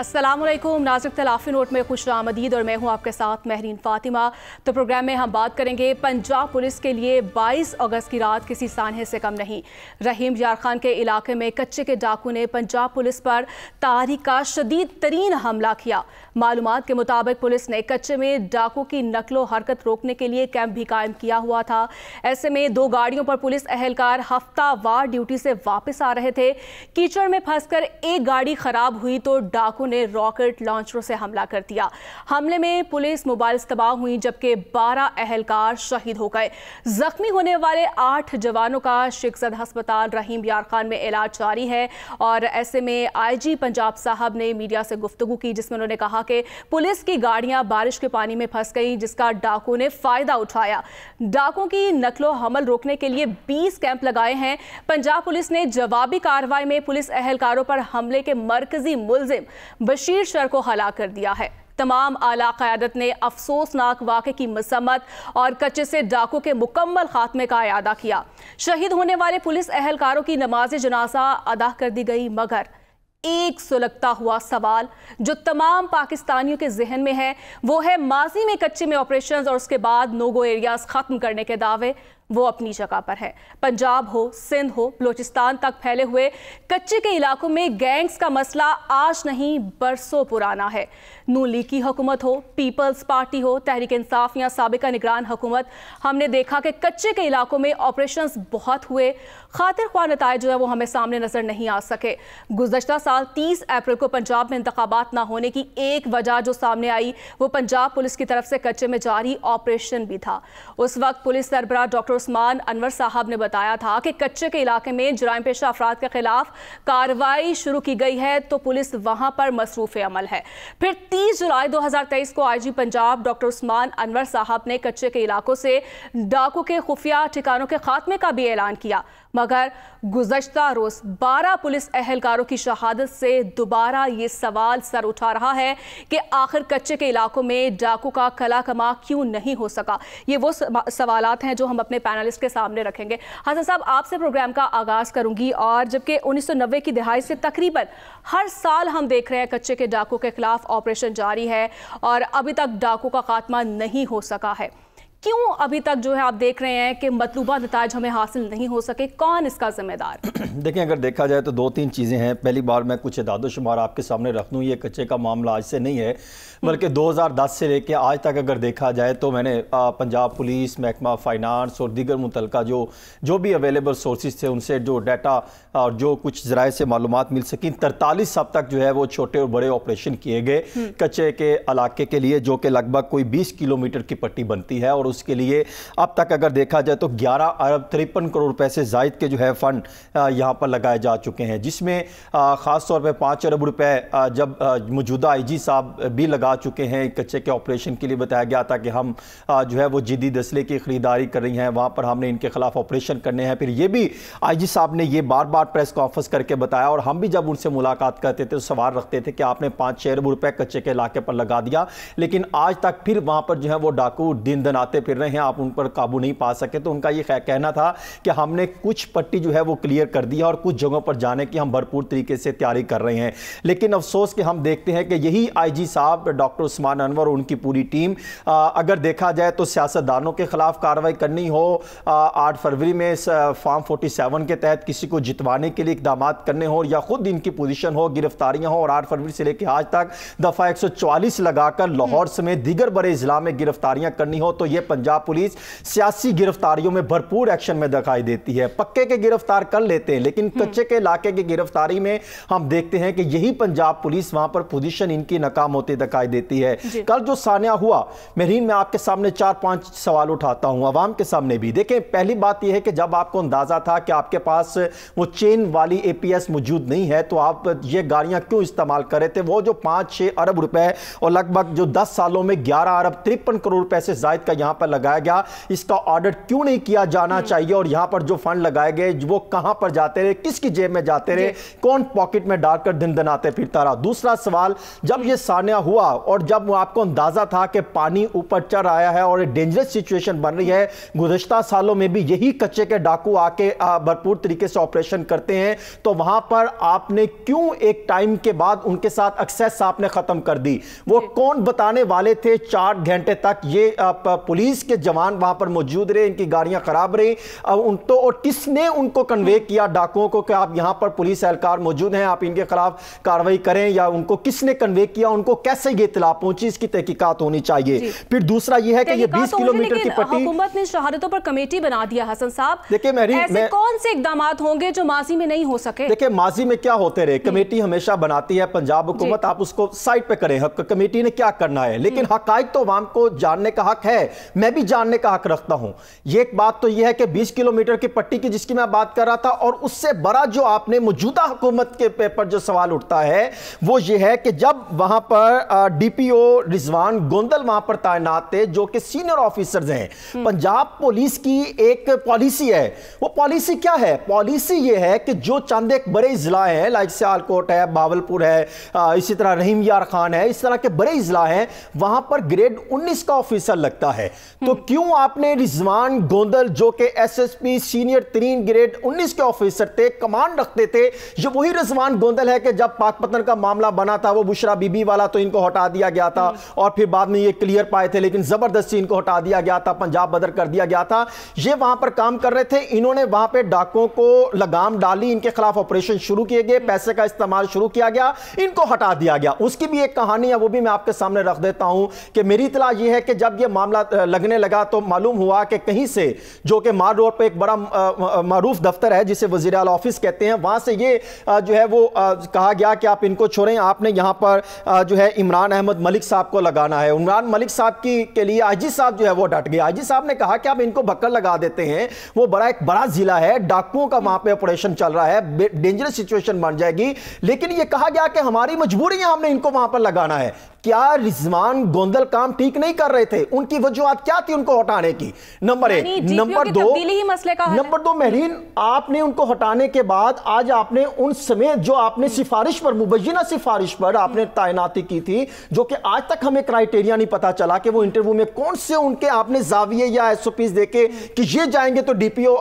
Aslam नाजिक तलाफी note में खुश आमदीद और मैं हूं आपके साथ महरीन फ़ातिमा तो प्रोग्राम में हम बात करेंगे पंजाब पुलिस के लिए 22 अगस्त की रात किसी सानहे से कम नहीं रहीम यार खान के इलाके में कच्चे के डाकू ने पंजाब पुलिस पर तारीख का शदीद तरीन हमला किया मालूम के मुताबिक पुलिस ने कच्चे में डाकू की नकलो हरकत रोकने के लिए कैंप भी कायम किया हुआ था ऐसे में दो गाड़ियों पर पुलिस अहलकार हफ्तावार ड्यूटी से वापस आ रहे थे कीचड़ में फंसकर एक गाड़ी खराब हुई तो डाकू ने रॉकेट लॉन्चरों से हमला कर दिया हमले में पुलिस मोबाइल तबाह हुई जबकि बारह अहलकार शहीद हो गए जख्मी होने वाले आठ जवानों का शिक्षद अस्पताल रहीम यार खान में इलाज जारी है और ऐसे में आईजी पंजाब साहब ने मीडिया से गुफ्तगु की जिसमें उन्होंने कहा वहां के पुलिस की गाड़ियां बारिश के पानी में फंस गई जिसका डाकू ने फायदा उठाया डाकू की नकलो हमल रोकने के लिए 20 कैंप लगाए हैं पंजाब पुलिस ने जवाबी कार्रवाई में पुलिस अहलकारों पर हमले के मरकजी मुलजिम बशीर शर को हला कर दिया है तमाम आला क्यादत ने अफसोसनाक वाक़े की मसम्मत और कच्चे से डाकू के मुकम्मल खात्मे का अदा किया शहीद होने वाले पुलिस अहलकारों की नमाज जनाजा अदा कर दी गई मगर एक सुलगता हुआ सवाल जो तमाम पाकिस्तानियों के जहन में है वो है माजी में कच्चे में ऑपरेशंस और उसके बाद नोगो एरियाज ख़त्म करने के दावे वो अपनी जगह पर है पंजाब हो सिंध हो बलोचिस्तान तक फैले हुए कच्चे के इलाकों में गैंग्स का मसला आज नहीं बरसों पुराना है नू लीग की हुकूमत हो पीपल्स पार्टी हो तहरीक इंसाफ या सबका निगरान हुकूमत हमने देखा कि कच्चे के इलाकों में ऑपरेशन बहुत हुए खातिर ख्वाह नतज जो है वो हमें सामने नज़र नहीं आ सके गुजशत साल तीस अप्रैल को पंजाब में इंतबात ना होने की एक वजह जो सामने आई वो पंजाब पुलिस की तरफ से कच्चे में जारी ऑपरेशन भी था उस वक्त पुलिस सरबराह डॉक्टर उस्मान अनवर साहब ने बताया था कि कच्चे के इलाके में जराम पेशा अफराद के खिलाफ कार्रवाई शुरू की गई है तो पुलिस वहां पर मसरूफ़ अमल है फिर तीस जुलाई 2023 को आईजी पंजाब डॉक्टर उस्मान अनवर साहब ने कच्चे के इलाकों से डाकू के खुफिया ठिकानों के खात्मे का भी ऐलान किया मगर गुजशत रोज़ बारह पुलिस अहलकारों की शहादत से दोबारा ये सवाल सर उठा रहा है कि आखिर कच्चे के इलाकों में डाकू का कला कमा क्यों नहीं हो सका ये वो सवाल हैं जो हम अपने पैनलिस्ट के सामने रखेंगे हसन साहब आपसे प्रोग्राम का आगाज़ करूँगी और जबकि उन्नीस सौ नब्बे की दिहाई से तकरीबन हर साल हम देख रहे हैं कच्चे के डाकू के खिलाफ ऑपरेशन जारी है और अभी तक डाकू का खात्मा नहीं हो सका है क्यों अभी तक जो है आप देख रहे हैं कि मतलूबा नतज हमें हासिल नहीं हो सके कौन इसका जिम्मेदार देखें अगर देखा जाए तो दो तीन चीज़ें हैं पहली बार मैं कुछ इदादोशुमार आपके सामने रख दूँ ये कच्चे का मामला आज से नहीं है हम्म। बल्कि 2010 से लेकर आज तक अगर देखा जाए तो मैंने पंजाब पुलिस महकमा फाइनानस और दीगर मुतल जो जो भी अवेलेबल सोर्सेज थे उनसे जो डाटा और जो कुछ ज़राए से मालूम मिल सकें तरतालीस सब तक जो है वो छोटे और बड़े ऑपरेशन किए गए हम्म। कच्चे के इलाके के लिए जो कि लगभग कोई बीस किलोमीटर की पट्टी बनती है और उसके लिए अब तक अगर देखा जाए तो ग्यारह अरब तिरपन करोड़ रुपए से जायद के जो है फ़ंड यहाँ पर लगाए जा चुके हैं जिसमें ख़ास तौर पर पाँच अरब रुपए जब मौजूदा आई जी साहब भी लगा चुके हैं एक कच्चे के ऑपरेशन के लिए बताया गया था कि हम जो है वो जिदी दसले की ख़रीदारी कर रही हैं वहाँ पर हमने इनके खिलाफ ऑपरेशन करने हैं फिर ये भी आई जी साहब ने ये बार बार प्रेस कॉन्फ्रेंस करके बताया और हम भी जब उनसे मुलाकात करते थे तो सवाल रखते थे कि आपने पाँच छः अरब रुपये कच्चे के इलाके पर लगा दिया लेकिन आज तक फिर वहाँ पर जो है वो डाकू दिन दिन आते करते फिर रहे हैं आप उन पर काबू नहीं पा सके तो उनका यह कहना था कि हमने कुछ पट्टी जो है वो क्लियर कर दी है और कुछ जगहों पर जाने की हम भरपूर तरीके से तैयारी कर रहे हैं लेकिन अफसोस कि हम देखते हैं कि यही आईजी साहब डॉक्टर उस्मान अनवर और उनकी पूरी टीम आ, अगर देखा जाए तो सियासतदानों के खिलाफ कार्रवाई करनी हो आठ फरवरी में फॉर्म फोर्टी सेवन के तहत किसी को जितवाने के लिए इकदाम करने हो या खुद इनकी पोजिशन हो गिरफ्तारियां हो और आठ फरवरी से लेकर आज तक दफा एक लगाकर लाहौर समेत दीगर बड़े इजला में गिरफ्तारियां करनी हो तो यह पंजाब पुलिस सियासी गिरफ्तारियों में भरपूर एक्शन में दिखाई देती है पक्के के गिरफ्तार कर लेते हैं लेकिन हम्म। कच्चे के इलाके की गिरफ्तारी में हम देखते हैं कि यही पंजाब पुलिस वहां पर पोजिशन इनकी नाकाम होती दिखाई देती है कल जो सान्या हुआ मेहरीन मैं आपके सामने चार पांच सवाल उठाता हूं आवाम के सामने भी देखें पहली बात यह है कि जब आपको अंदाजा था कि आपके पास वो चेन वाली एपीएस मौजूद नहीं है तो आप ये गाड़ियां क्यों इस्तेमाल कर रहे थे वो जो पांच छह अरब रुपए और लगभग जो दस सालों में ग्यारह अरब तिरपन करोड़ रुपए से जायद का यहां पर लगाया गया इसका ऑडिट क्यों नहीं किया जाना हम्म। चाहिए और यहां पर जो फंड लगाए गए वो कहां पर जाते रहे किसकी जेब में जाते रहे कौन पॉकेट में डालकर दिन दनाते फिरता रहा दूसरा सवाल जब ये सानिया हुआ और जब आपको अंदाजा था कि पानी ऊपर चढ़ आया है और डेंजरस सिचुएशन बन रही है गुजशत सालों में भी यही कच्चे के डाकू आके भरपूर तरीके से ऑपरेशन करते हैं तो वहां पर आपने क्यों एक टाइम के बाद उनके साथ एक्सेस आपने खत्म कर दी वो कौन बताने वाले थे चार घंटे तक ये पुलिस पुलिस के जवान वहां पर मौजूद रहे इनकी गाड़ियां ख़राब रही उन तो और किसने उनको कन्वे किया डाकुओं को कि आप यहां पर पुलिस एहलकार मौजूद हैं आप इनके खिलाफ कार्रवाई करें या उनको किसने कन्वे किया उनको कैसे ये इतला पहुंची इसकी तहकीकत होनी चाहिए फिर दूसरा यह है कि यह बीस तो किलोमीटर की पट्टी हुकूमत ने शहादतों पर कमेटी बना दिया हसन साहब देखिए मेरी कौन से इकदाम होंगे जो माजी में नहीं हो सके देखिए माजी में क्या होते रहे हम्म। कमेटी हमेशा बनाती है पंजाब हुकूमत आप उसको साइड पे करें हक कमेटी ने क्या करना है लेकिन हम्म। हक तो अवाम को जानने का हक है मैं भी जानने का हक रखता हूं यह एक बात तो यह है कि 20 किलोमीटर की पट्टी की जिसकी मैं बात कर रहा था और उससे बड़ा जो आपने मौजूदा हुकूमत के पेपर जो सवाल उठता है वो ये है कि जब वहां पर डीपीओ रिजवान गोंदल वहां पर तैनात थे जो कि सीनियर ऑफिसर हैं हम्म। पंजाब पुलिस की एक पॉलिसी है वो पॉलिसी क्या है पॉलिसी यह है कि जो चंद एक बड़े ज़िला हैं लाइक सियालकोट है बावलपुर है इसी तरह रहीम यार खान है इस तरह के बड़े ज़िला हैं वहां पर ग्रेड 19 का ऑफिसर लगता है तो हम्म। क्यों आपने रिजवान गोंदल जो कि एसएसपी सीनियर तीन ग्रेड 19 के ऑफिसर थे कमांड रखते थे ये वही रिजवान गोंदल है कि जब पाकपतन का मामला बना था वो बुशरा बीबी वाला तो इनको हटा दिया गया था हम्म। और फिर बाद में ये क्लियर पाए थे लेकिन जबरदस्ती इनको हटा दिया गया था पंजाब बदर कर दिया गया था ये वहां पर काम कर रहे थे इन्होंने वहां पर डाकों को लगाम डाली इनके खिलाफ ऑपरेशन शुरू किए गए पैसे का इस्तेमाल शुरू किया गया इनको हटा दिया गया उसकी भी एक कहानी है वो भी मैं आपके सामने रख देता हूं कि मेरी इतला यह है कि जब यह मामला लगने लगा तो मालूम हुआ कि कहीं से जो कि मार रोड पर एक बड़ा मरूफ दफ्तर है जिसे वजी अल ऑफिस कहते हैं वहाँ से ये जो है वो कहा गया कि आप इनको छोड़ें आपने यहाँ पर जो है इमरान अहमद मलिक साहब को लगाना है इमरान मलिक साहब की के लिए आजी साहब जो है वो डट गया आजी साहब ने कहा कि आप इनको भक्कर लगा देते हैं वो बड़ा एक बड़ा ज़िला है डाकुओं का वहाँ पर ऑपरेशन चल रहा है डेंजरस सिचुएशन बन जाएगी लेकिन ये कहा गया कि हमारी मजबूरी है हमने इनको वहाँ पर लगाना है क्या रिजवान गोंदल काम ठीक नहीं कर रहे थे उनकी वजूहत बात क्या थी उनको हटाने की नंबर एक नंबर दो ही मसले का नंबर दो महरीन आपने उनको हटाने के बाद आज आपने उन समेत जो आपने सिफारिश पर मुबैना सिफारिश पर आपने तैनाती की थी जो कि आज तक हमें क्राइटेरिया नहीं पता चला कि वो इंटरव्यू में कौन से उनके आपने जाविये या एस ओ पीज देखे कि ये जाएंगे तो डीपीओ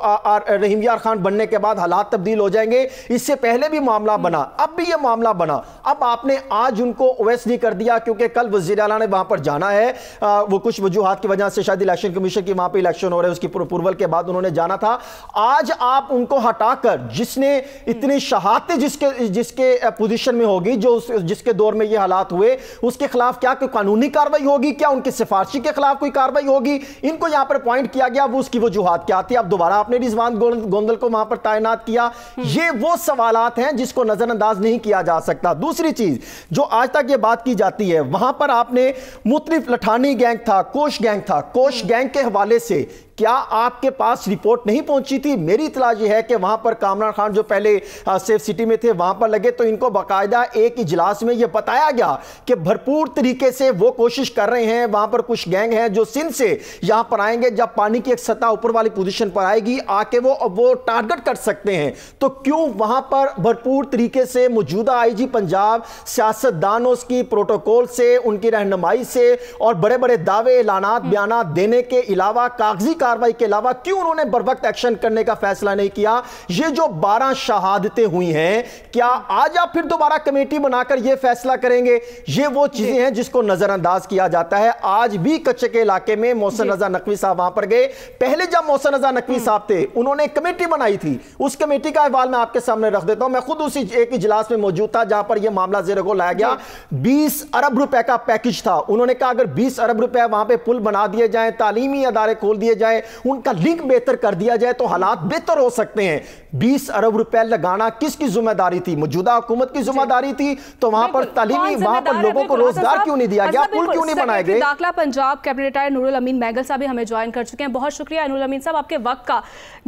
रहीम यार खान बनने के बाद हालात तब्दील हो जाएंगे इससे पहले भी मामला बना अब भी ये मामला बना अब आपने आज उनको ओएसडी कर दिया क्योंकि कल वजीर अला ने वहां पर जाना है आ, वो कुछ वजूहत की वजह यहां से शायद इलेक्शन कमीशन की वहां पे इलेक्शन हो रहे हैं उसकी अप्रूवल के बाद उन्होंने जाना था आज आप उनको हटाकर जिसने इतनी शहादतें जिसके जिसके पोजीशन में होगी जो जिसके दौर में ये हालात हुए उसके खिलाफ क्या कोई कानूनी कार्रवाई होगी क्या उनकी सिफारशी के खिलाफ कोई कार्रवाई होगी इनको यहां पर अपॉइंट किया गया वो उसकी वजूहत क्या थी अब दोबारा आपने रिजवान गोंदल को वहां पर तैनात किया हम्म। ये वो सवाल हैं जिसको नजरअंदाज नहीं किया जा सकता दूसरी चीज जो आज तक ये बात की जाती है वहां पर आपने मुतलिफ लठानी गैंग था कोश गैंग था कोश गैंग के हवाले से क्या आपके पास रिपोर्ट नहीं पहुंची थी मेरी इतला यह है कि वहां पर कामरान खान जो पहले सेफ सिटी में थे वहां पर लगे तो इनको बाकायदा एक इजलास में यह बताया गया कि भरपूर तरीके से वो कोशिश कर रहे हैं वहां पर कुछ गैंग हैं जो सिंध से यहां पर आएंगे जब पानी की एक सतह ऊपर वाली पोजिशन पर आएगी आके वो वो टारगेट कर सकते हैं तो क्यों वहां पर भरपूर तरीके से मौजूदा आई पंजाब सियासतदानों की प्रोटोकॉल से उनकी रहनुमाई से और बड़े बड़े दावे ऐलाना बयान देने के अलावा कागजी का कार्रवाई के अलावा क्यों उन्होंने बरवक्त एक्शन करने का फैसला नहीं किया ये जो बारह शहादतें हुई हैं क्या आज आप फिर दोबारा कमेटी बनाकर यह फैसला करेंगे ये वो चीजें हैं जिसको नजरअंदाज किया जाता है आज भी कच्चे के इलाके में मोहसन रजा नकवी साहब वहां पर गए पहले जब मोहसन रजा नकवी हम्म। साहब थे उन्होंने कमेटी बनाई थी उस कमेटी का अहवाल मैं आपके सामने रख देता हूं मैं खुद उसी एक इजलास में मौजूद था जहां पर यह मामला जेरे को लाया गया बीस अरब रुपए का पैकेज था उन्होंने कहा अगर बीस अरब रुपए वहां पर पुल बना दिए जाए तालीमी अदारे खोल दिए जाए जाए उनका लिंक बेहतर कर दिया जाए तो हालात बेहतर हो सकते हैं बीस अरब रुपए लगाना किसकी जिम्मेदारी थी मौजूदा हुकूमत की जिम्मेदारी थी तो वहां पर तालीमी वहां पर लोगों को रोजगार क्यों नहीं दिया गया पुल क्यों नहीं बनाए गए दाखिला पंजाब कैबिनेट कैबिनेटायर नूरुल अमीन मैगल साहब हमें ज्वाइन कर चुके हैं बहुत शुक्रिया नूरुल अमीन साहब आपके वक्त का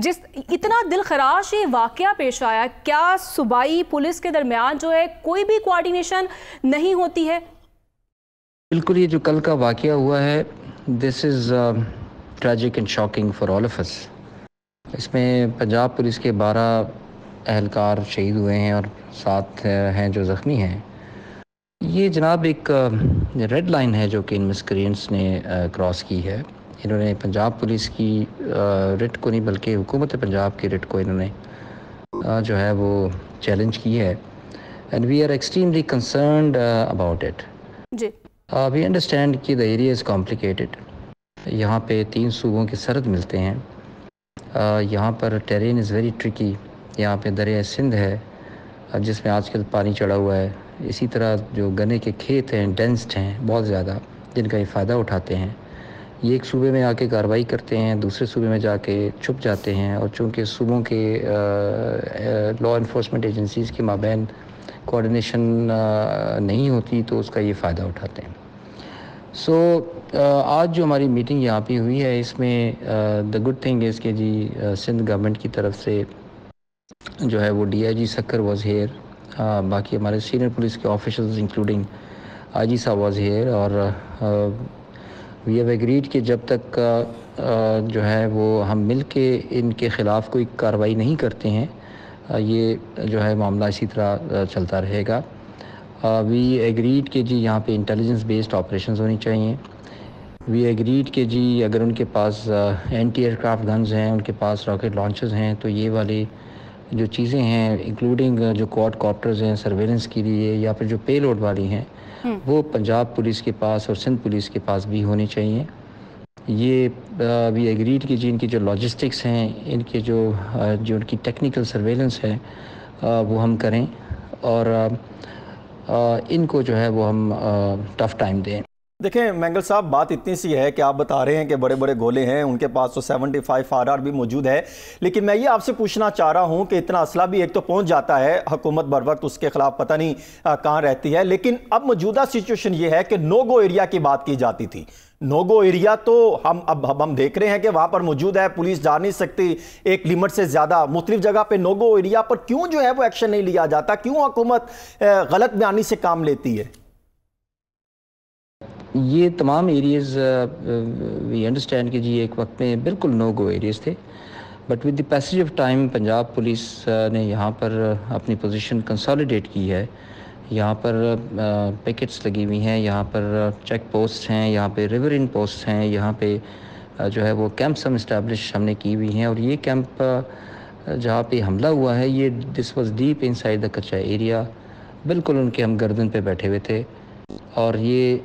जिस इतना दिल खराश ये वाकया पेश आया क्या सूबाई पुलिस के दरमियान जो है कोई भी कोऑर्डिनेशन नहीं होती है बिल्कुल ये जो कल का वाक़ हुआ है this is tragic and shocking for all of us इसमें पंजाब पुलिस के 12 अहलकार शहीद हुए हैं और सात हैं जो ज़ख्मी हैं ये जनाब एक रेड लाइन है जो कि इन मिसक्रियंट्स ने क्रॉस की है इन्होंने पंजाब पुलिस की रिट को नहीं बल्कि हुकूमत पंजाब की रिट को इन्होंने जो है वो चैलेंज की है and we are extremely concern about it we understand कि द एरिया इज़ कॉम्प्लिकेटेड यहाँ पे तीन सूबों के सरद मिलते हैं यहाँ पर टेरेन इज़ वेरी ट्रिकी यहाँ पे दरिया सिंध है जिसमें आजकल पानी चढ़ा हुआ है इसी तरह जो गन्ने के खेत हैं डेंस्ड हैं बहुत ज़्यादा जिनका ये फ़ायदा उठाते हैं ये एक सूबे में आके कार्रवाई करते हैं दूसरे सूबे में जाके छुप जाते हैं और चूँकि सूबों के लॉ इन्फोर्समेंट एजेंसीज़ के माबेन कोऑर्डिनेशन नहीं होती तो उसका ये फ़ायदा उठाते हैं सो so, uh, आज जो हमारी मीटिंग यहाँ पे हुई है इसमें द गुड थिंग इज़ के जी सिंध uh, गवर्नमेंट की तरफ से जो है वो D G Sukkur was here बाकी हमारे सीनियर पुलिस के ऑफिसर्स इंक्लूडिंग जी साहब वॉज हेयर और वी हैव एग्रीड कि जब तक आ, uh, जो है वो हम मिल के इनके ख़िलाफ़ कोई कार्रवाई नहीं करते हैं ये जो है मामला इसी तरह चलता रहेगा वी एग्रीड के जी यहाँ पे इंटेलिजेंस बेस्ड ऑपरेशंस होनी चाहिए वी एग्रीड के जी अगर उनके पास एंटी एयरक्राफ्ट गन्स हैं उनके पास रॉकेट लॉन्चर्स हैं तो ये वाले जो चीज़ें हैं इंक्लूडिंग uh, जो कॉड कॉप्टर्स हैं सर्वेलेंस के लिए या फिर जो पे लोड वाली हैं हम्म। वो पंजाब पुलिस के पास और सिंध पुलिस के पास भी होनी चाहिए ये वी एग्रीड की जी इनकी जो लॉजिस्टिक्स हैं इनके जो uh, जो उनकी टेक्निकल सर्वेलेंस है uh, वो हम करें और इनको जो है वो हम टफ़ टाइम दें देखें मैंगल साहब बात इतनी सी है कि आप बता रहे हैं कि बड़े बड़े गोले हैं उनके पास तो 75 फाइव आर भी मौजूद है लेकिन मैं ये आपसे पूछना चाह रहा हूँ कि इतना असला भी एक तो पहुँच जाता है हुकूमत बर वक्त उसके खिलाफ पता नहीं कहाँ रहती है लेकिन अब मौजूदा सिचुएशन ये है कि नो गो एरिया की बात की जाती थी नोगो एरिया तो हम अब हम, हम देख रहे हैं कि वहाँ पर मौजूद है पुलिस जा नहीं सकती एक लिमिट से ज़्यादा मुख्तलिफ जगह पर नोगो एरिया पर क्यों जो है वो एक्शन नहीं लिया जाता क्यों हुकूमत गलत बयानी से काम लेती है ये तमाम एरियाज़ वी अंडरस्टैंड कि जी एक वक्त में बिल्कुल नो गो एरियाज़ थे but with the passage of time Punjab police ने यहाँ पर uh, अपनी पोजीशन कंसोलिडेट की है यहाँ पर पिकेट्स uh, uh, लगी हुई हैं यहाँ पर चेक पोस्ट हैं यहाँ पे रिवर इन पोस्ट हैं यहाँ पे जो है वो कैंप्स हम इस्टेब्लिश हमने की हुई हैं और ये कैंप जहाँ पे हमला हुआ है ये this was deep inside the kacha area बिल्कुल उनके हम गर्दन पे बैठे हुए थे और ये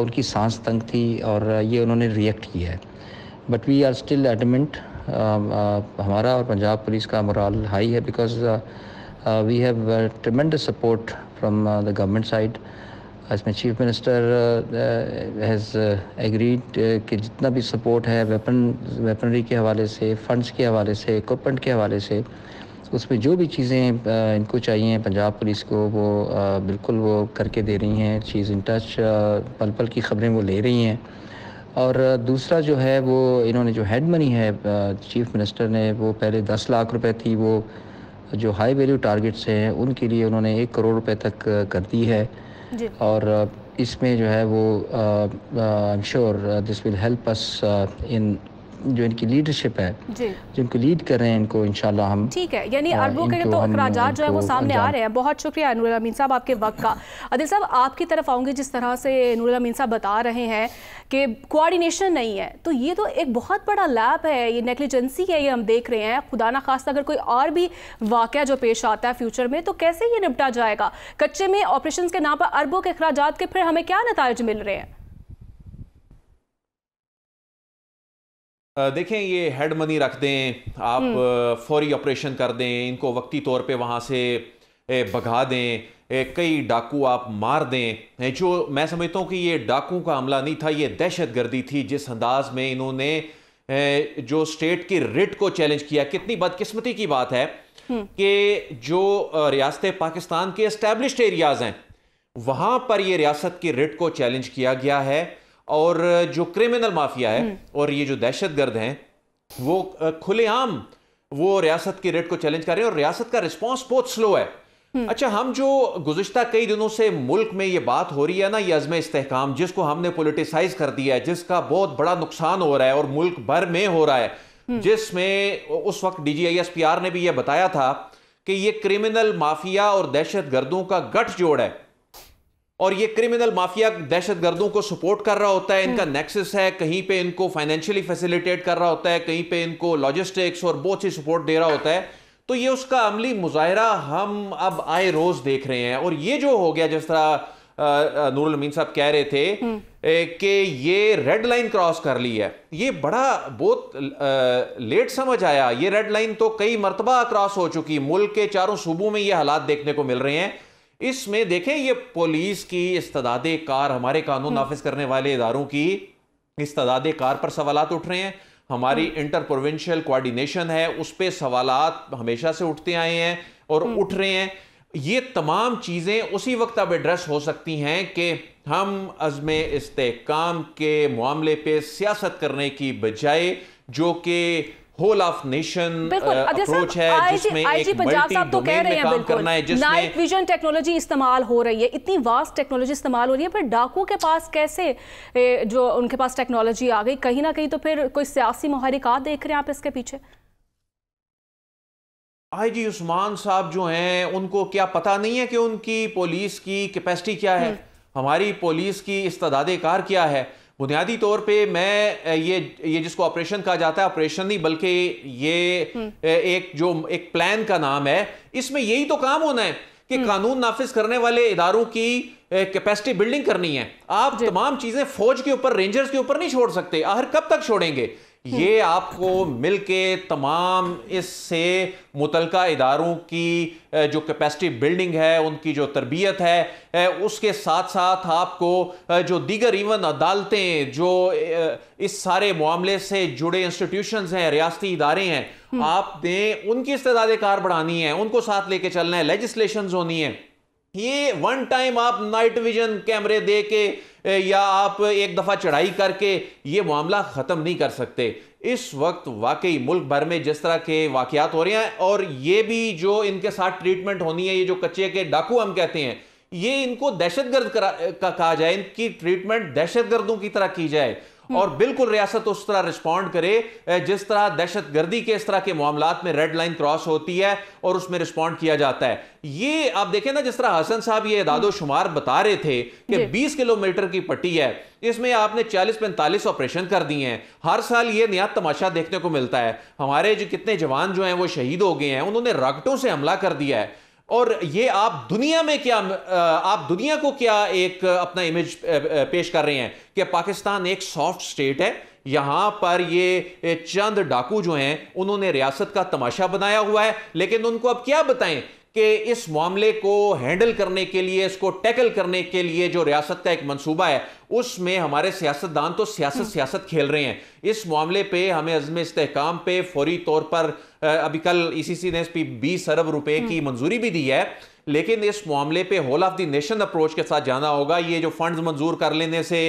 उनकी सांस तंग थी और ये उन्होंने रिएक्ट किया है but we are still admit हमारा और पंजाब पुलिस का मोरल हाई है because we have tremendous support from the government side इसमें चीफ मिनिस्टर हैज़ एग्रीड कि जितना भी सपोर्ट है वेपन वेपनरी के हवाले से फंड्स के हवाले से इक्वमेंट के हवाले से उसमें जो भी चीज़ें इनको चाहिए पंजाब पुलिस को वो बिल्कुल वो करके दे रही हैं चीज़ इन टच पल पल की ख़बरें वो ले रही हैं और दूसरा जो है वो इन्होंने जो हेड मनी है चीफ मिनिस्टर ने वो पहले दस लाख रुपए थी वो जो हाई वैल्यू टारगेट्स हैं उनके लिए उन्होंने एक करोड़ रुपए तक कर दी है और इसमें जो है वो I am sure this will help us in जो इनकी लीडरशिप है जो इनको लीड कर रहे हैं इनको इंशाल्लाह हम ठीक है यानी अरबों के तो अखराज जो है वो सामने आ रहे हैं बहुत शुक्रिया नूर अमीन साहब आपके वक्त का अदिल साहब आपकी तरफ आऊँगी जिस तरह से नूर अमीन साहब बता रहे हैं कि कोऑर्डिनेशन नहीं है तो ये तो एक बहुत बड़ा लैब है ये नेग्लिजेंसी है ये हम देख रहे हैं खुदा ना खास्ता अगर कोई और भी वाक़ जो पेश आता है फ्यूचर में तो कैसे ये निपटा जाएगा कच्चे में ऑपरेशन के नाम पर अरबों के अखराज के फिर हमें क्या नतज मिल रहे हैं देखें ये हेड मनी रख दें आप हम्म। फौरी ऑपरेशन कर दें इनको वक्ती तौर पे वहाँ से भगा दें कई डाकू आप मार दें जो मैं समझता हूँ कि ये डाकू का हमला नहीं था ये दहशत गर्दी थी जिस अंदाज में इन्होंने जो स्टेट की रिट को चैलेंज किया कितनी बदकिस्मती की बात है हम्म। कि जो रियासत पाकिस्तान के इस्टेब्लिश एरियाज हैं वहाँ पर ये रियासत की रिट को चैलेंज किया गया है और जो क्रिमिनल माफिया है हम्म। और ये जो दहशत गर्द हैं वो खुलेआम वो रियासत की रेट को चैलेंज कर रहे हैं और रियासत का रिस्पॉन्स बहुत स्लो है हम्म। अच्छा हम जो गुजशत कई दिनों से मुल्क में ये बात हो रही है ना ये अजम इस्तेकाम जिसको हमने पोलिटिसाइज कर दिया है जिसका बहुत बड़ा नुकसान हो रहा है और मुल्क भर में हो रहा है हम्म। जिसमें उस वक्त डीजीआईएसपीआर ने भी यह बताया था कि ये क्रिमिनल माफिया और दहशत गर्दों का गठजोड़ है और ये क्रिमिनल माफिया दहशत गर्दों को सपोर्ट कर रहा होता है इनका नेक्सस हम्म। है कहीं पे इनको फाइनेंशियली फैसिलिटेट कर रहा होता है कहीं पे इनको लॉजिस्टिक्स और बहुत सी सपोर्ट दे रहा होता है तो ये उसका अमली मुजाहरा हम अब आए रोज देख रहे हैं और ये जो हो गया जिस तरह नूरुल अमीन साहब कह रहे थे हम्म। कि ये रेड लाइन क्रॉस कर ली है ये बड़ा बहुत लेट समझ आया ये रेड लाइन तो कई मरतबा क्रॉस हो चुकी मुल्क के चारों सूबों में ये हालात देखने को मिल रहे हैं इसमें देखें ये पुलिस की इस्तदाद कार हमारे कानून हम्म। नाफिज करने वाले इदारों की इस्तदाद कार पर सवाल उठ रहे हैं हमारी हम्म। इंटर प्रोविंशियल कोऑर्डिनेशन है उस पर सवाल हमेशा से उठते आए हैं और हम्म। उठ रहे हैं ये तमाम चीज़ें उसी वक्त अब एड्रेस हो सकती हैं कि हम अज़म इस्तेकाम के मामले पे सियासत करने की बजाय जो कि होल ऑफ नेशन अप्रोच है जिसमें एक मल्टी साहब तो कह रहे हैं जिसमें नाइट विजन टेक्नोलॉजी इस्तेमाल हो रही है इतनी वास्ट टेक्नोलॉजी इस्तेमाल हो रही है पर डाकू के पास कैसे जो उनके पास टेक्नोलॉजी आ गई कहीं ना कहीं तो फिर कोई सियासी मुहरिकात देख रहे हैं आप इसके पीछे आई जी उस्मान साहब जो हैं उनको क्या पता नहीं है कि उनकी पुलिस की कैपेसिटी क्या है हम्म। हमारी पुलिस की इस्तादाद कार क्या है बुनियादी तौर पे मैं ये ये जिसको ऑपरेशन कहा जाता है ऑपरेशन नहीं बल्कि ये हम्म। एक जो एक प्लान का नाम है इसमें यही तो काम होना है कि हम्म। कानून नाफिज करने वाले इदारों की कैपेसिटी बिल्डिंग करनी है आप तमाम चीजें फौज के ऊपर रेंजर्स के ऊपर नहीं छोड़ सकते आहर कब तक छोड़ेंगे ये आपको मिलके तमाम इससे मुतलका इदारों की जो कैपेसिटी बिल्डिंग है उनकी जो तरबियत है उसके साथ साथ आपको जो दीगर इवन अदालतें जो इस सारे मामले से जुड़े इंस्टीट्यूशंस हैं रियासती इदारे हैं हम्म। आपने उनकी इस्तेदाद कार बढ़ानी है उनको साथ लेके चलना है लेजिस्लेशन होनी है ये वन टाइम आप नाइट विजन कैमरे दे के या आप एक दफा चढ़ाई करके ये मामला खत्म नहीं कर सकते इस वक्त वाकई मुल्क भर में जिस तरह के वाकयात हो रहे हैं और ये भी जो इनके साथ ट्रीटमेंट होनी है ये जो कच्चे के डाकू हम कहते हैं ये इनको दहशतगर्द का कहा जाए इनकी ट्रीटमेंट दहशतगर्दों की तरह की जाए हम्म। और बिल्कुल रियासत उस तरह रिस्पॉन्ड करे जिस तरह दहशत गर्दी के इस तरह के मामला में रेड लाइन क्रॉस होती है और उसमें रिस्पॉन्ड किया जाता है ये आप देखें ना जिस तरह हसन साहब ये हम्म। दादो शुमार बता रहे थे कि 20 किलोमीटर की पट्टी है इसमें आपने 40-45 ऑपरेशन कर दिए हैं हर साल ये नया तमाशा देखने को मिलता है हमारे जो कितने जवान जो हैं वो शहीद हो गए हैं उन्होंने राकटों से हमला कर दिया है और ये आप दुनिया में क्या आप दुनिया को क्या एक अपना इमेज पेश कर रहे हैं कि पाकिस्तान एक सॉफ्ट स्टेट है यहां पर ये चंद डाकू जो हैं उन्होंने रियासत का तमाशा बनाया हुआ है लेकिन उनको अब क्या बताएं कि इस मामले को हैंडल करने के लिए इसको टैकल करने के लिए जो रियासत का एक मंसूबा है उसमें हमारे सियासतदान तो सियासत हम्म। सियासत खेल रहे हैं इस मामले पे हमें अजम इसकाम पे फौरी तौर पर अभी कल ईसीसी e ने इस बीस अरब रुपए की हम्म। मंजूरी भी दी है लेकिन इस मामले पे whole of the nation approach के साथ जाना होगा ये जो फंड्स मंजूर कर लेने से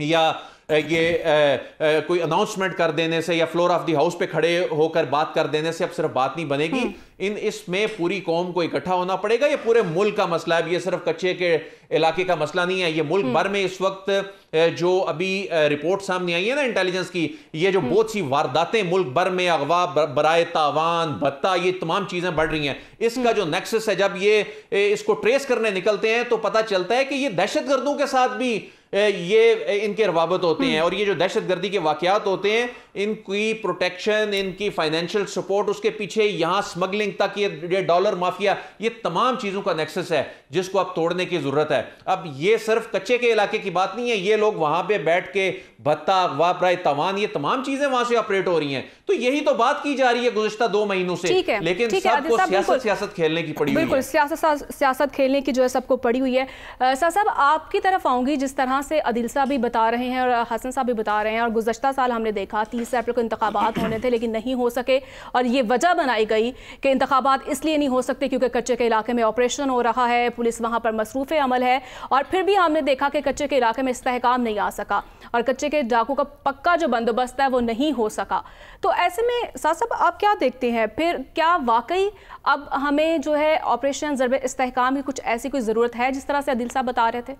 या ये कोई अनाउंसमेंट कर देने से या फ्लोर ऑफ द हाउस पे खड़े होकर बात कर देने से अब सिर्फ बात नहीं बनेगी हम्म। इन इसमें पूरी कौम को इकट्ठा होना पड़ेगा ये पूरे मुल्क का मसला है ये सिर्फ कच्चे के इलाके का मसला नहीं है ये मुल्क हम्म। भर में इस वक्त जो अभी रिपोर्ट सामने आई है ना इंटेलिजेंस की ये जो हम्म। बहुत सी वारदातें मुल्क भर में अगवा बरए तावान भत्ता ये तमाम चीजें बढ़ रही हैं इसका जो नेक्सस है जब ये इसको ट्रेस करने निकलते हैं तो पता चलता है कि ये दहशत गर्दों के साथ भी ये इनके रवाबत होते हैं हम्म। और ये जो दहशत गर्दी के वाकत होते हैं इनकी प्रोटेक्शन इनकी फाइनेंशियल सपोर्ट उसके पीछे यहाँ स्मगलिंग तक ये डॉलर माफिया ये तमाम चीज़ों का नेक्सेस है जिसको अब तोड़ने की ज़रूरत है अब ये सिर्फ कच्चे के इलाके की बात नहीं है ये लोग वहाँ पर बैठ के भत्ता प्राय तवान ये तमाम चीज़ें वहाँ से ऑपरेट हो रही हैं तो यही तो बात की जा रही है गुजशत दो महीनों से लेकिन सबको सियासत सियासत खेलने की पड़ी बिल्कुल सियासत खेलने की जो है सबको पड़ी हुई है सर साहब आपकी तरफ आऊंगी जिस तरह यहाँ से अदिल साहब भी बता रहे हैं और हसन साहब भी बता रहे हैं और गुजशत साल हमने देखा तीस अप्रैल को इंतबात होने थे लेकिन नहीं हो सके और ये वजह बनाई गई कि इंतबात इसलिए नहीं हो सकते क्योंकि कच्चे के इलाके में ऑपरेशन हो रहा है पुलिस वहाँ पर मसरूफ़ अमल है और फिर भी हमने देखा कि कच्चे के इलाके में इस्तेकाम नहीं आ सका और कच्चे के डाकू का पक्का जो बंदोबस्त है वो नहीं हो सका तो ऐसे में साहब आप क्या देखते हैं फिर क्या वाकई अब हमें जो है ऑपरेशन ज़रब इस्तेकाम की कुछ ऐसी कोई ज़रूरत है जिस तरह से अदिल साहब बता रहे थे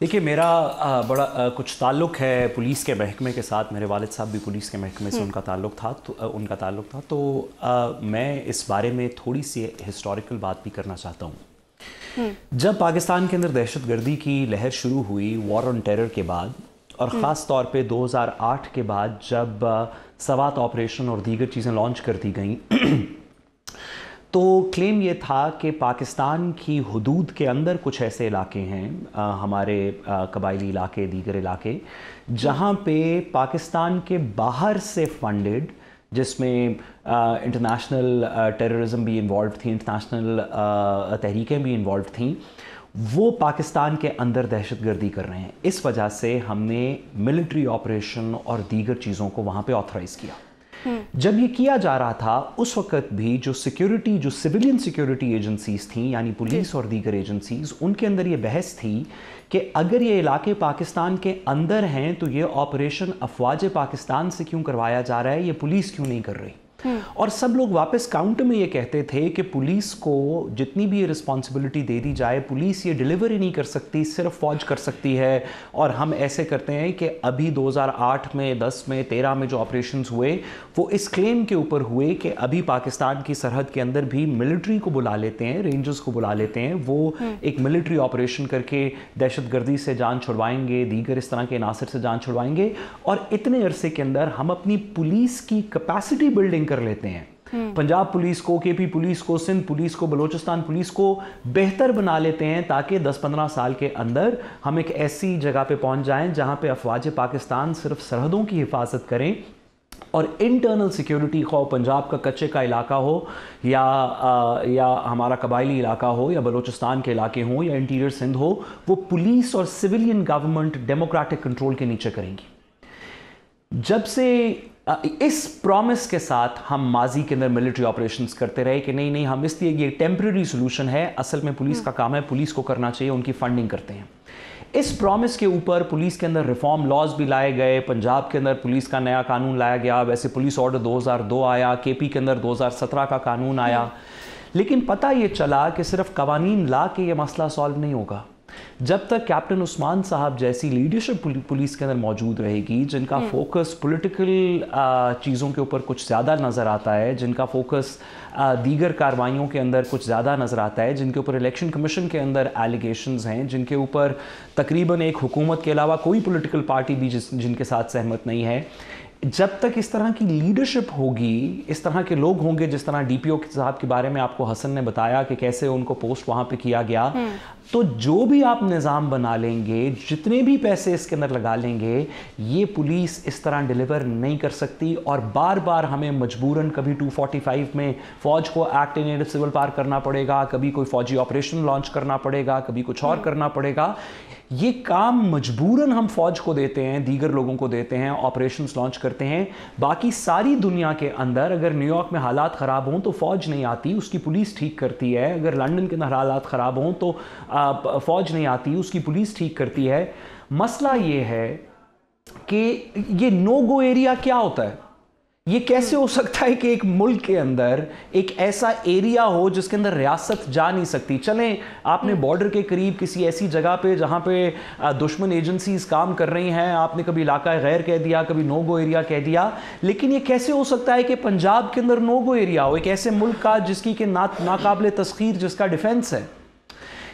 देखिए मेरा बड़ा कुछ ताल्लुक़ है पुलिस के महकमे के साथ मेरे वालिद साहब भी पुलिस के महकमे से हम्म। उनका ताल्लुक़ था तो उनका ताल्लुक़ था तो मैं इस बारे में थोड़ी सी हिस्टोरिकल बात भी करना चाहता हूँ हम्म। जब पाकिस्तान के अंदर दहशत गर्दी की लहर शुरू हुई वॉर ऑन टेरर के बाद और हम्म। ख़ास तौर पे 2008 के बाद जब सवात ऑपरेशन और दीगर चीज़ें लॉन्च कर दी गई तो क्लेम ये था कि पाकिस्तान की हदूद के अंदर कुछ ऐसे इलाके हैं आ, हमारे कबायली इलाके दीगर इलाके जहाँ पे पाकिस्तान के बाहर से फंडेड जिसमें इंटरनेशनल टेररिज्म भी इन्वॉल्व थी इंटरनेशनल तहरीकें भी इन्वॉल्व थी वो पाकिस्तान के अंदर दहशत गर्दी कर रहे हैं इस वजह से हमने मिलिट्री ऑपरेशन और दीगर चीज़ों को वहाँ पे ऑथराइज़ किया हम्म। जब ये किया जा रहा था उस वक्त भी जो सिक्योरिटी जो सिविलियन सिक्योरिटी एजेंसीज थी यानी पुलिस और दीगर एजेंसीज उनके अंदर ये बहस थी कि अगर ये इलाके पाकिस्तान के अंदर हैं तो ये ऑपरेशन अफवाज पाकिस्तान से क्यों करवाया जा रहा है ये पुलिस क्यों नहीं कर रही हम्म। और सब लोग वापस काउंटर में ये कहते थे कि पुलिस को जितनी भी ये रिस्पॉन्सिबिलिटी दे दी जाए पुलिस ये डिलीवर ही नहीं कर सकती सिर्फ फौज कर सकती है और हम ऐसे करते हैं कि अभी 2008 में 10 में 13 में जो ऑपरेशन हुए वो इस क्लेम के ऊपर हुए कि अभी पाकिस्तान की सरहद के अंदर भी मिलिट्री को बुला लेते हैं रेंजर्स को बुला लेते हैं वो हम्म। एक मिलिट्री ऑपरेशन करके दहशतगर्दी से जान छुड़वाएंगे दीगर इस तरह के नासिर से जान छुड़वाएंगे और इतने अरसे के अंदर हम अपनी पुलिस की कैपेसिटी बिल्डिंग कर कर लेते हैं हम्म। पंजाब पुलिस को केपी पुलिस को सिंध पुलिस को बलोचिस्तान पुलिस को बेहतर बना लेते हैं ताकि 10-15 साल के अंदर हम एक ऐसी जगह पे पहुंच जाएं जहां पे अफवाज पाकिस्तान सिर्फ सरहदों की हिफाजत करें और इंटरनल सिक्योरिटी खो पंजाब का कच्चे का इलाका हो या आ, या हमारा कबायली इलाका हो या बलोचिस्तान के इलाके हों या इंटीरियर सिंध हो वो पुलिस और सिविलियन गवर्नमेंट डेमोक्रेटिक कंट्रोल के नीचे करेंगी जब से इस प्रॉमिस के साथ हम माजी के अंदर मिलिट्री ऑपरेशंस करते रहे कि नहीं नहीं हम इसलिए ये टेम्प्रेरी सोल्यूशन है असल में पुलिस का हम्म। काम है पुलिस को करना चाहिए उनकी फंडिंग करते हैं इस प्रॉमिस के ऊपर पुलिस के अंदर रिफॉर्म लॉज भी लाए गए पंजाब के अंदर पुलिस का नया कानून लाया गया वैसे पुलिस ऑर्डर 2002 आया केपी के अंदर 2017 का कानून आया हम्म। लेकिन पता ये चला कि सिर्फ कवानीन ला के ये मसला सॉल्व नहीं होगा जब तक कैप्टन उस्मान साहब जैसी लीडरशिप पुलिस के अंदर मौजूद रहेगी जिनका हम्म। फोकस पॉलिटिकल चीज़ों के ऊपर कुछ ज़्यादा नज़र आता है जिनका फोकस दीगर कार्रवाइयों के अंदर कुछ ज़्यादा नज़र आता है जिनके ऊपर इलेक्शन कमीशन के अंदर एलिगेशन हैं जिनके ऊपर तकरीबन एक हुकूमत के अलावा कोई पोलिटिकल पार्टी भी जिस जिनके साथ सहमत नहीं है जब तक इस तरह की लीडरशिप होगी इस तरह के लोग होंगे जिस तरह डीपीओ के साहब के बारे में आपको हसन ने बताया कि कैसे उनको पोस्ट वहां पे किया गया हम्म। तो जो भी आप निज़ाम बना लेंगे जितने भी पैसे इसके अंदर लगा लेंगे ये पुलिस इस तरह डिलीवर नहीं कर सकती और बार बार हमें मजबूरन कभी 245 में फ़ौज को एक्ट इन सिविल पार करना पड़ेगा कभी कोई फ़ौजी ऑपरेशन लॉन्च करना पड़ेगा कभी कुछ और हम्म। करना पड़ेगा ये काम मजबूरन हम फौज को देते हैं दीगर लोगों को देते हैं ऑपरेशन लॉन्च करते हैं बाकी सारी दुनिया के अंदर अगर न्यूयॉर्क में हालात ख़राब हों तो फौज नहीं आती उसकी पुलिस ठीक करती है अगर लंदन के अंदर हालात ख़राब हों तो फौज नहीं आती उसकी पुलिस ठीक करती है मसला ये है कि ये नो गो एरिया क्या होता है ये कैसे हो सकता है कि एक मुल्क के अंदर एक ऐसा एरिया हो जिसके अंदर रियासत जा नहीं सकती चलें आपने हम्म। बॉर्डर के करीब किसी ऐसी जगह पे जहाँ पे दुश्मन एजेंसीज काम कर रही हैं आपने कभी इलाका गैर कह दिया कभी नो गो एरिया कह दिया लेकिन ये कैसे हो सकता है कि पंजाब के अंदर नो गो एरिया हो एक ऐसे मुल्क का जिसकी के ना नाकबले तस्खीर जिसका डिफेंस है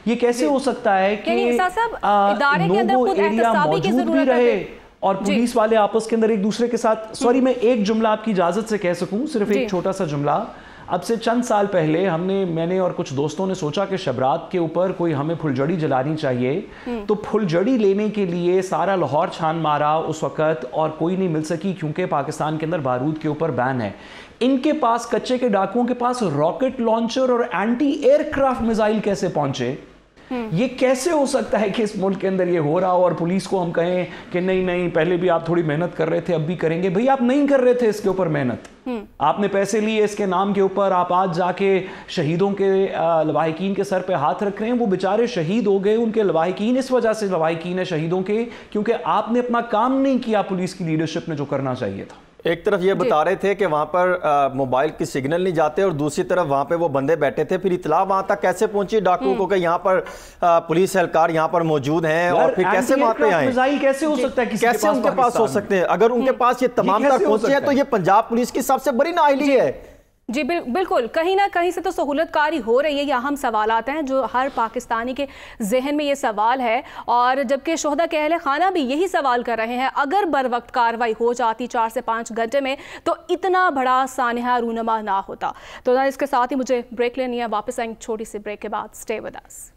ये कैसे हो सकता है कि आ, एरिया मौजूद भी रहे और पुलिस वाले आपस के अंदर एक दूसरे के साथ सॉरी हम्म। मैं एक जुमला आपकी इजाजत से कह सकूं सिर्फ एक छोटा सा जुमला अब से चंद साल पहले हमने मैंने और कुछ दोस्तों ने सोचा कि शबरात के ऊपर कोई हमें फुलजड़ी जलानी चाहिए हम्म। तो फुलझड़ी लेने के लिए सारा लाहौर छान मारा उस वक़्त और कोई नहीं मिल सकी क्योंकि पाकिस्तान के अंदर बारूद के ऊपर बैन है इनके पास कच्चे के डाकुओं के पास रॉकेट लॉन्चर और एंटी एयरक्राफ्ट मिसाइल कैसे पहुंचे हम्म। ये कैसे हो सकता है कि इस मुल्क के अंदर ये हो रहा हो और पुलिस को हम कहें कि नहीं नहीं पहले भी आप थोड़ी मेहनत कर रहे थे अब भी करेंगे भाई आप नहीं कर रहे थे इसके ऊपर मेहनत हम्म। आपने पैसे लिए इसके नाम के ऊपर आप आज जाके शहीदों के लवाहिकीन के सर पे हाथ रख रहे हैं वो बेचारे शहीद हो गए उनके लवाहिकीन इस वजह से लवाहिकीन है शहीदों के क्योंकि आपने अपना काम नहीं किया पुलिस की लीडरशिप ने जो करना चाहिए था एक तरफ ये बता रहे थे कि वहाँ पर मोबाइल की सिग्नल नहीं जाते और दूसरी तरफ वहाँ पे वो बंदे बैठे थे फिर इतला वहाँ तक कैसे पहुंची डाकू हम्म। को कि यहाँ पर आ, पुलिस एहलकार यहाँ पर मौजूद हैं और फिर कैसे वहाँ पे आए कैसे हो सकता है कैसे उनके पास हो सकते हैं अगर उनके हम्म। पास ये तमाम तक पहुंचे हैं तो ये पंजाब पुलिस की सबसे बड़ी नाहली है जी बिल, बिल्कुल कहीं ना कहीं से तो सहूलतकारी हो रही है ये हम सवाल आते हैं जो हर पाकिस्तानी के जहन में ये सवाल है और जबकि शहदा के अहल खाना भी यही सवाल कर रहे हैं अगर बर वक्त कार्रवाई हो जाती चार से पाँच घंटे में तो इतना बड़ा सानहा रूनमा ना होता तो ना इसके साथ ही मुझे ब्रेक लेनी है वापस आएंगे छोटी सी ब्रेक के बाद stay with us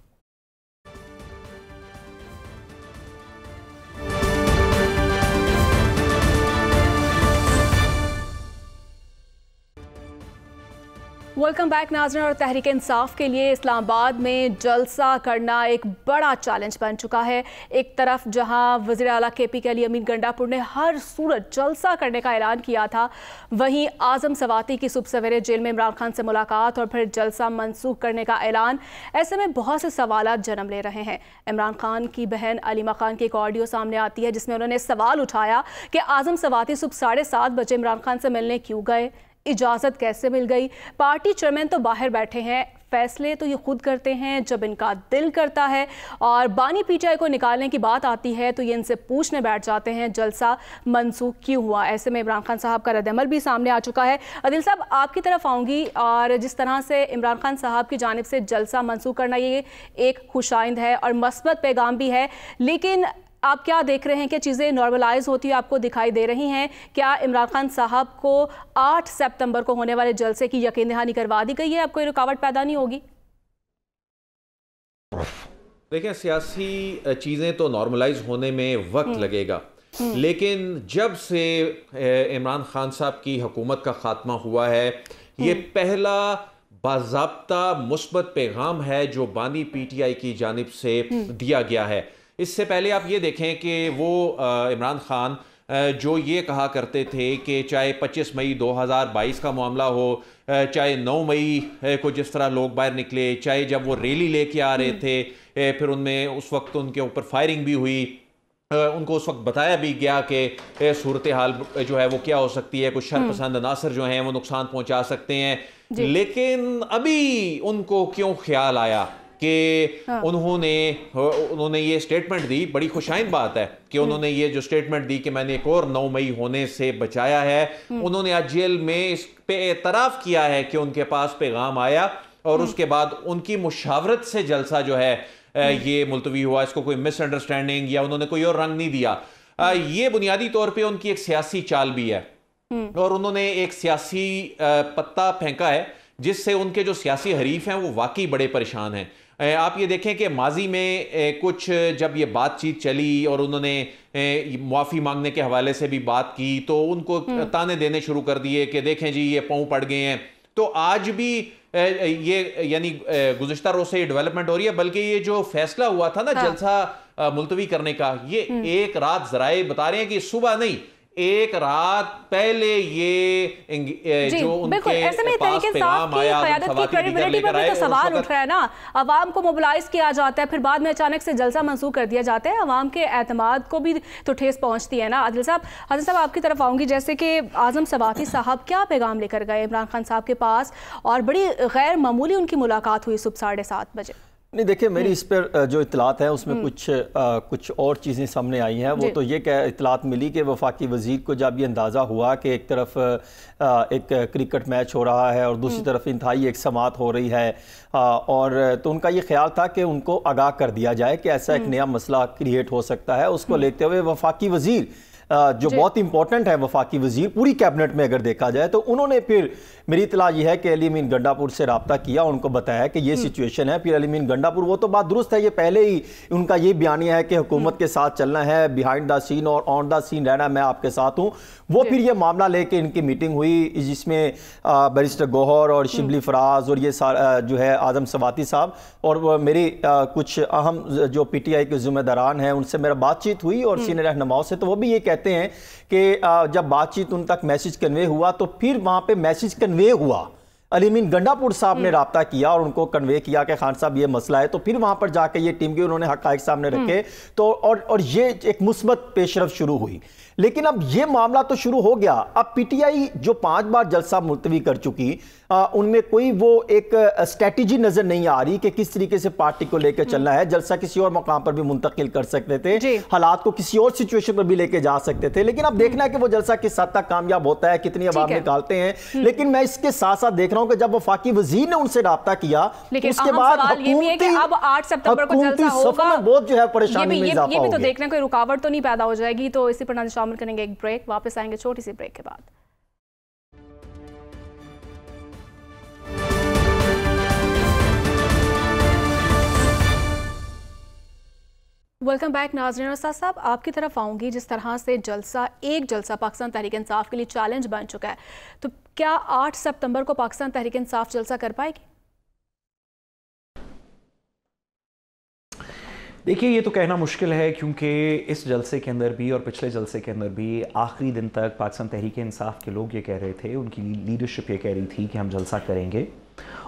welcome back नाजरन और तहरीक इंसाफ के लिए इस्लामाबाद में जलसा करना एक बड़ा चैलेंज बन चुका है एक तरफ जहां वजी अला के पी के अली अमीन गंडापुर ने हर सूरत जलसा करने का ऐलान किया था वहीं आजम सवाती की सुबह सवेरे जेल में इमरान खान से मुलाकात और फिर जलसा मनसूख करने का ऐलान ऐसे में बहुत से सवाल जन्म ले रहे हैं इमरान खान की बहन अलीमा खान की एक ऑडियो सामने आती है जिसमें उन्होंने सवाल उठाया कि आजम सवाती सुबह साढ़े सात बजे इमरान खान से मिलने क्यों गए इजाज़त कैसे मिल गई पार्टी चेयरमैन तो बाहर बैठे हैं फैसले तो ये खुद करते हैं जब इनका दिल करता है और बानी पीटीआई को निकालने की बात आती है तो ये इनसे पूछने बैठ जाते हैं जलसा मनसूख क्यों हुआ ऐसे में इमरान खान साहब का रदमल भी सामने आ चुका है अदिल साहब आपकी तरफ आऊँगी और जिस तरह से इमरान खान साहब की जानब से जलसा मनसूख करना ये एक खुशाइंद है और मस्बत पैगाम भी है लेकिन आप क्या देख रहे हैं कि चीज़ें नॉर्मलाइज होती हुई आपको दिखाई दे रही हैं क्या इमरान खान साहब को आठ सेप्टम्बर को होने वाले जलसे की यकीन दहानी करवा दी गई है अब कोई रुकावट पैदा नहीं होगी देखिए सियासी चीज़ें तो नॉर्मलाइज होने में वक्त हम्म। लगेगा हम्म। लेकिन जब से इमरान खान साहब की हुकूमत का खात्मा हुआ है ये हम्म। पहला बाबा मुस्बत पैगाम है जो बानी पीटीआई की जानब से दिया गया है इससे पहले आप ये देखें कि वो इमरान खान जो ये कहा करते थे कि चाहे 25 मई 2022 का मामला हो चाहे 9 मई को जिस तरह लोग बाहर निकले चाहे जब वो रैली लेके आ रहे हम्म। थे फिर उनमें उस वक्त उनके ऊपर फायरिंग भी हुई उनको उस वक्त बताया भी गया कि सूरत हाल जो है वो क्या हो सकती है कुछ हम्म। शरपसंद अनासर जो हैं वो नुकसान पहुंचा सकते हैं लेकिन अभी उनको क्यों ख्याल आया कि हाँ। उन्होंने उन्होंने ये स्टेटमेंट दी बड़ी खुशाइन बात है कि हम्म। उन्होंने ये जो स्टेटमेंट दी कि मैंने एक और नौ मई होने से बचाया है हम्म। उन्होंने आज जेल में इस पे एतराफ किया है कि उनके पास पैगाम आया और हम्म। उसके बाद उनकी मुशावरत से जलसा जो है ये मुलतवी हुआ इसको कोई मिसअंडरस्टैंडिंग या उन्होंने कोई और रंग नहीं दिया ये बुनियादी तौर पर उनकी एक सियासी चाल भी है और उन्होंने एक सियासी पत्ता फेंका है जिससे उनके जो सियासी हरीफ हैं वो वाकई बड़े परेशान हैं आप ये देखें कि माजी में कुछ जब ये बातचीत चली और उन्होंने मुआफ़ी मांगने के हवाले से भी बात की तो उनको हम्म। ताने देने शुरू कर दिए कि देखें जी ये पाँव पड़ गए हैं तो आज भी ये यानी गुजशत रोज से डेवलपमेंट हो रही है बल्कि ये जो फैसला हुआ था ना हाँ। जलसा मुलतवी करने का ये हम्म। एक रात जराए बता रहे हैं कि सुबह नहीं एक रात पहले ये जो उनके सवाल तो उठ रहा है ना आवाम को मोबिलाईज किया जाता है फिर बाद में अचानक से जलसा मंसूख कर दिया जाता है आवाम के एतमाद को भी तो ठेस पहुंचती है ना आदिल साहब आदिल साहब आपकी तरफ आऊंगी जैसे कि आजम सवाफी साहब क्या पैगाम लेकर गए इमरान खान साहब के पास और बड़ी गैर मामूली उनकी मुलाकात हुई सुबह साढ़े सात बजे नहीं देखिए मेरी हम्म। इस पर जो इतलात है उसमें हम्म। कुछ आ, कुछ और चीज़ें सामने आई हैं वो तो ये कह इतलात मिली कि वफाकी वजीर को जब ये अंदाज़ा हुआ कि एक तरफ आ, एक क्रिकेट मैच हो रहा है और दूसरी हम्म। तरफ इंतहाई एक समात हो रही है आ, और तो उनका ये ख्याल था कि उनको आगाह कर दिया जाए कि ऐसा एक नया मसला क्रिएट हो सकता है उसको लेते हुए वफाकी वजीर जो बहुत इंपॉर्टेंट है वफाकी वजीर पूरी कैबिनेट में अगर देखा जाए तो उन्होंने फिर मेरी इतला यह है कि अलीमीन गंडापुर से रबता किया उनको बताया कि ये सिचुएशन हम्म। है फिर अलीमीन गंडापुर वो तो बात दुरुस्त है ये पहले ही उनका ये बयानिया है कि हुकूमत हम्म। के साथ चलना है बिहाइंड द सीन और ऑन द सीन रहना मैं आपके साथ हूँ वो फिर ये मामला लेके इनकी मीटिंग हुई जिसमें बैरिस्टर गोहर और शिबली हम्म। फराज और ये जो है आजम सवाती साहब और मेरी कुछ अहम जो पी टी आई के जिम्मेदारान हैं उनसे मेरा बातचीत हुई और सीनियर रहनुमाओं से तो वो भी ये कहते हैं कि जब बातचीत उन तक मैसेज कन्वे हुआ तो फिर वहाँ पर मैसेज कन्वे हुआ अलीमिन गंडापुर साहब ने हम्म। रबता किया और उनको कन्वे किया कि खान साहब ये मसला है तो फिर वहाँ पर जाकर ये टीम की उन्होंने हक सामने रखे हम्म। तो और और ये एक मुस्बत पेशरफ शुरू हुई लेकिन अब यह मामला तो शुरू हो गया अब पीटीआई जो पांच बार जलसा मुलतवी कर चुकी उनमें कोई वो एक स्ट्रेटजी नजर नहीं आ रही कि किस तरीके से पार्टी को लेकर चलना है जलसा किसी और मकाम पर भी मुंतकिल कर सकते थे हालात को किसी और सिचुएशन पर भी लेके जा सकते थे लेकिन अब देखना है कि वो जलसा किस हद तक कामयाब होता है कितनी आवाम निकालते हैं हम्म। लेकिन मैं इसके साथ साथ देख रहा हूँ कि जब वफाकी वजीर ने उनसे रहा किया उसके बाद बहुत जो है परेशानी तो कोई रुकावट तो नहीं पैदा हो जाएगी तो इसी प्रणाली शामिल करेंगे एक ब्रेक वापस आएंगे छोटी सी ब्रेक के बाद वेलकम बैक नाजरीन और साहब आपकी तरफ आऊंगी जिस तरह से जलसा एक जलसा पाकिस्तान तहरीक इंसाफ के लिए चैलेंज बन चुका है तो क्या 8 सितंबर को पाकिस्तान तहरीक इंसाफ जलसा कर पाएगी देखिए ये तो कहना मुश्किल है क्योंकि इस जलसे के अंदर भी और पिछले जलसे के अंदर भी आखिरी दिन तक पाकिस्तान तहरीक इंसाफ के लोग ये कह रहे थे उनकी लीडरशिप ये कह रही थी कि हम जलसा करेंगे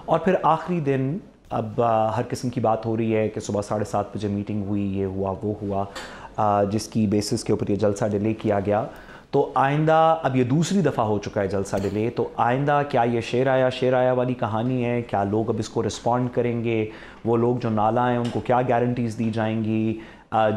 और फिर आखिरी दिन अब हर किस्म की बात हो रही है कि सुबह साढ़े सात बजे मीटिंग हुई ये हुआ वो हुआ जिसकी बेसिस के ऊपर ये जलसा डिले किया गया तो आइंदा अब ये दूसरी दफ़ा हो चुका है जलसा डिले तो आइंदा क्या ये शेर आया शेर आया वाली कहानी है क्या लोग अब इसको रिस्पॉन्ड करेंगे वो लोग जो नाला हैं उनको क्या गारंटीज़ दी जाएंगी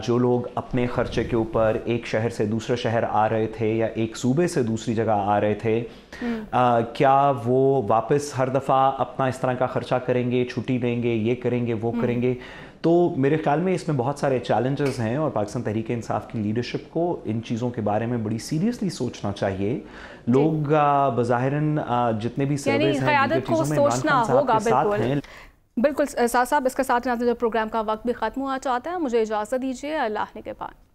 जो लोग अपने ख़र्चे के ऊपर एक शहर से दूसरे शहर आ रहे थे या एक सूबे से दूसरी जगह आ रहे थे आ, हम्म। क्या वो वापस हर दफ़ा अपना इस तरह का ख़र्चा करेंगे छुट्टी लेंगे ये करेंगे वो हम्म। करेंगे तो मेरे ख्याल में इसमें बहुत सारे चैलेंजेस हैं और पाकिस्तान तहरीक इंसाफ की लीडरशिप को इन चीज़ों के बारे में बड़ी सीरियसली सोचना चाहिए लोग बज़ाहिरन जितने भी सर्वेस हैं सोचना होगा हैं बिल्कुल साहब इसके साथ जो प्रोग्राम का वक्त भी ख़त्म हुआ चाहता है मुझे इजाज़त दीजिए अल्लाह ने के बाद